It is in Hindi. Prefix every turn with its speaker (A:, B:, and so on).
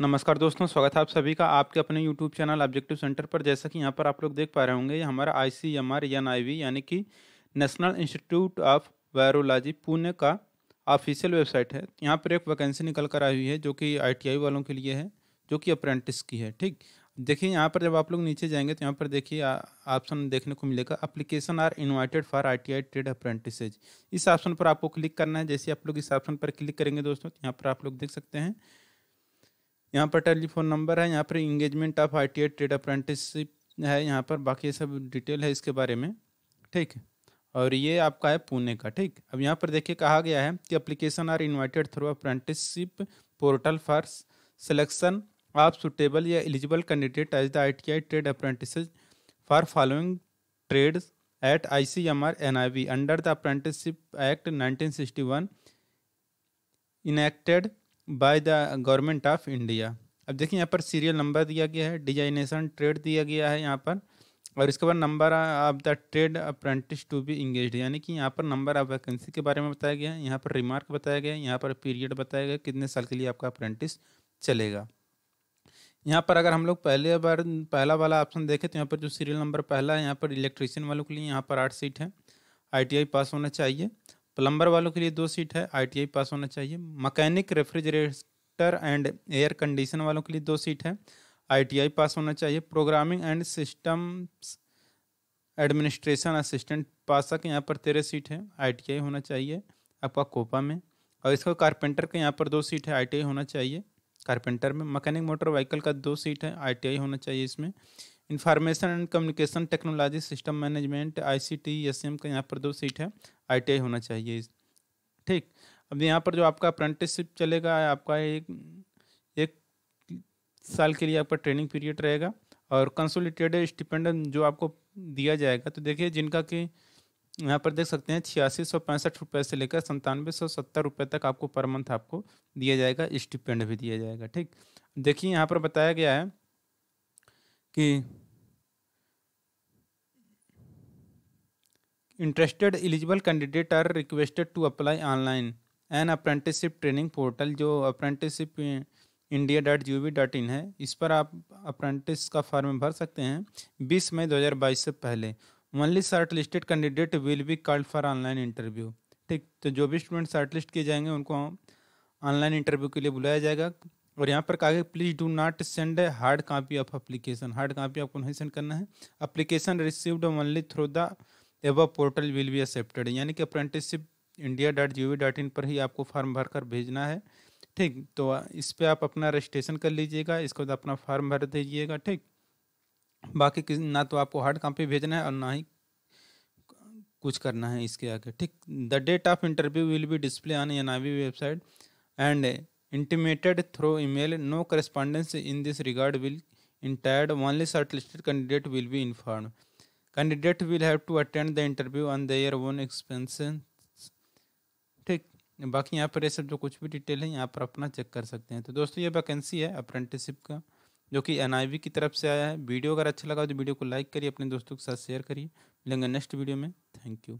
A: नमस्कार दोस्तों स्वागत है आप सभी का आपके अपने YouTube चैनल ऑब्जेक्टिव सेंटर पर जैसा कि यहाँ पर आप लोग देख पा रहे होंगे ये हमारा I C M R N I V यानी कि national institute of virology Pune का ऑफिशियल वेबसाइट है यहाँ पर एक वैकेंसी निकल कर आई हुई है जो कि आई वालों के लिए है जो कि अप्रेंटिस की है ठीक देखिए यहाँ पर जब आप लोग नीचे जाएंगे तो यहाँ पर देखिए ऑप्शन देखने को मिलेगा application are invited for I T I trade apprentices इस ऑप्शन पर आपको क्लिक करना है जैसे आप लोग इस ऑप्शन पर क्लिक करेंगे दोस्तों तो यहाँ पर आप लोग देख सकते हैं यहाँ पर टेलीफोन नंबर है यहाँ पर engagement of I T trade apprenticeship है यहाँ पर बाकी सब डिटेल है इसके बारे में ठीक है और ये आपका है पुणे का ठीक अब यहाँ पर देखिए कहा गया है कि application are invited through apprenticeship portal for selection of suitable या eligible candidate as the I T I trade apprentice for following trade at I C M R N I V under the apprenticeship act nineteen sixty one enacted by the government of India अब देखिए यहाँ पर सीरियल नंबर दिया गया है डिजाइनेशन ट्रेड दिया गया है यहाँ पर और इसके बाद number of the trade apprentice to be engage यानी कि यहाँ पर नंबर ऑफ वैकेंसी के बारे में बताया गया है यहाँ पर रिमार्क बताया गया है यहाँ पर पीरियड बताया गया कितने साल के लिए आपका अप्रेंटिस चलेगा यहाँ पर अगर हम लोग पहले बार पहला वाला ऑप्शन देखें तो यहाँ पर जो सीरियल नंबर पहला है यहाँ पर इलेक्ट्रीशियन वालों के लिए यहाँ पर आठ सीट है आई पास होना चाहिए प्लम्बर वालों के लिए दो सीट है आईटीआई पास होना चाहिए mechanic refrigerator and air condition वालों के लिए दो सीट है आईटीआई पास होना चाहिए programming and systems administration assistant pass तक यहाँ पर तेरह सीट है आईटीआई होना चाहिए आपका कोपा में और इसका कारपेंटर का यहाँ पर दो सीट है आई होना चाहिए कारपेंटर में मकैनिक मोटर व्हीकल का दो सीट है आई होना चाहिए इसमें information and communication technology system management I C T S M का यहाँ पर दो सीट है आई टी आई होना चाहिए ठीक अब यहाँ पर जो आपका अप्रेंटिसशिप चलेगा आपका एक एक साल के लिए आपका ट्रेनिंग पीरियड रहेगा और कंसोलिटेड स्टिपेंडन जो आपको दिया जाएगा तो देखिए जिनका कि यहाँ पर देख सकते हैं छियासी सौ पैंसठ रुपये से लेकर संतानवे सौ सत्तर रुपये तक आपको पर मंथ आपको दिया जाएगा स्टिपेंड भी दिया जाएगा ठीक देखिए यहाँ पर बताया गया है कि interested eligible candidate are requested to apply online on apprenticeship training portal जो apprenticeship India dot G V dot in है इस पर आप अप्रेंटिस का फॉर्म भर सकते हैं बीस मई दो हज़ार बाईस से पहले only short listed candidate will be called for online interview ठीक तो जो भी स्टूडेंट शार्ट लिस्ट किए जाएंगे उनको ऑनलाइन इंटरव्यू के लिए बुलाया जाएगा और यहाँ पर कहा गया please do not send hard copy of application hard copy आपको नहीं सेंड करना है application received only through the एव पोर्टल विल बी एक्सेप्टेड यानी कि apprenticeship India dot G V dot in पर ही आपको फॉर्म भरकर भेजना है ठीक तो इस पर आप अपना रजिस्ट्रेशन कर लीजिएगा इसके बाद अपना फॉर्म भर दीजिएगा ठीक बाकी ना तो आपको हार्ड कॉपी भेजना है और ना ही कुछ करना है इसके आगे ठीक the date of interview will be display on N I website and intimated through email no correspondence in this regard will entertained only short listed candidate will be inform candidate will have to attend the interview on their own expenses ठीक बाकी यहाँ पर ये सब जो कुछ भी डिटेल है यहाँ पर अपना चेक कर सकते हैं तो दोस्तों ये वैकेंसी है अप्रेंटिसिप का जो कि एन की तरफ से आया है वीडियो अगर अच्छा लगा तो वीडियो को लाइक करिए अपने दोस्तों के साथ शेयर करिए मिलेंगे नेक्स्ट वीडियो में थैंक यू